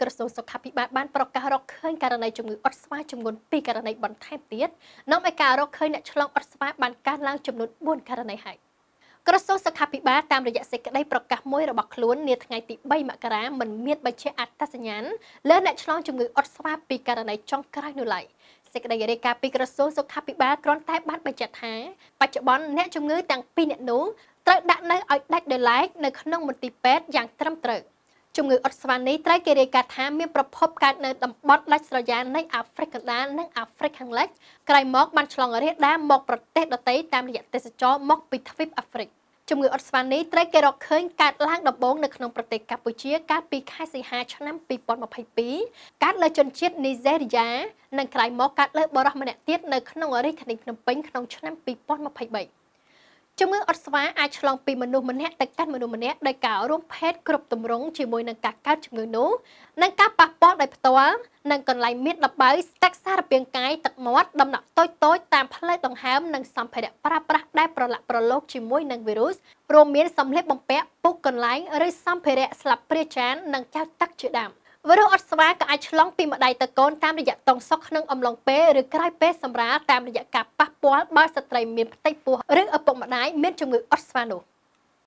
ក្រសួងសុខាភិបាលបានប្រកាសរកឃើញករណីជំងឺអុតស្វាចំនួន2ករណីបន្ថែមទៀតនាំឲ្យការរកឃើញអ្នកឆ្លងអុតស្វាបានកើនឡើងចំនួន4ករណីហើយក្រសួងសុខាភិបាលតាមរយៈសេចក្តីប្រកាសមួយរបស់ខ្លួននាថ្ងៃទី3មករាមិនមានបញ្ជាអត្តសញ្ញាណលើអ្នកឆ្លងជំងឺអុតស្វាពីករណីចុងក្រោយនោះឡើយសេចក្តីរាយការណ៍ពីក្រសួងសុខាភិបាលគ្រាន់តែបានបញ្ជាក់ថាបច្ចុប្បន្នអ្នកជំងឺទាំងពីរអ្នកនោះត្រូវដាក់នៅឲ្យដាច់ដោយឡែកនៅក្នុងមន្ទីរពេទ្យយ៉ាងត្រឹមត្រូវ។ជំងឺអុតស្វានេះត្រូវគេរាយការណ៍ថាមានប្រភពកើតនៅតំបន់ដាច់ស្រយាលនៃអាហ្វ្រិកកណ្ដាលនិងអាហ្វ្រិកខាងលិចក្រោយមកបានឆ្លងរាលដាលមកប្រទេសដទៃតាមរយៈទេសចរមកពីទ្វីបអាហ្វ្រិកជំងឺអុតស្វានេះត្រូវគេរកឃើញកើតឡើងដំបូងនៅក្នុងប្រទេសកម្ពុជាកាលពីខែសីហាឆ្នាំ2022កើតលើជនជាតិនីហ្សេរីយ៉ានិងក្រោយមកកើតលើបរិសម្នាក់ទៀតនៅក្នុងរាជធានីភ្នំពេញក្នុងឆ្នាំ2023ជំងឺអុតស្វាអាចឆ្លងពីមនុស្សម្នាក់ទៅកាន់មនុស្សម្នាក់ដោយការរួមភេទគ្រប់ទម្រង់ជាមួយនឹងការកើតជំងឺនោះនិងការប៉ះពាល់ដោយផ្ទាល់និងកន្លែងមានដបៅស្ទឹកសារពាង្គកាយទឹកមាត់ដំណក់តូចតូចតាមផ្លូវដង្ហើមនិងសម្ភារៈប្រើប្រាស់ដែលប្រឡាក់ប្រឡូកជាមួយនឹងវីរុសរួមមានសម្លៀកបំពាក់ពុកកន្លែងឬសម្ភារៈស្លាបព្រាចាននិងកែវទឹកជាដើមវីរុសអុតស្វាក៏អាចឆ្លងពីម្ដាយទៅកូនតាមរយៈតង់សុកក្នុងអំឡុងពេលឬក្រោយពេលសម្រាលតាមរយៈការប៉ះពាល់បើស្ត្រីមានផ្ទៃពោះឬឪពុកម្ដាយមានជំងឺអុតស្វានោះ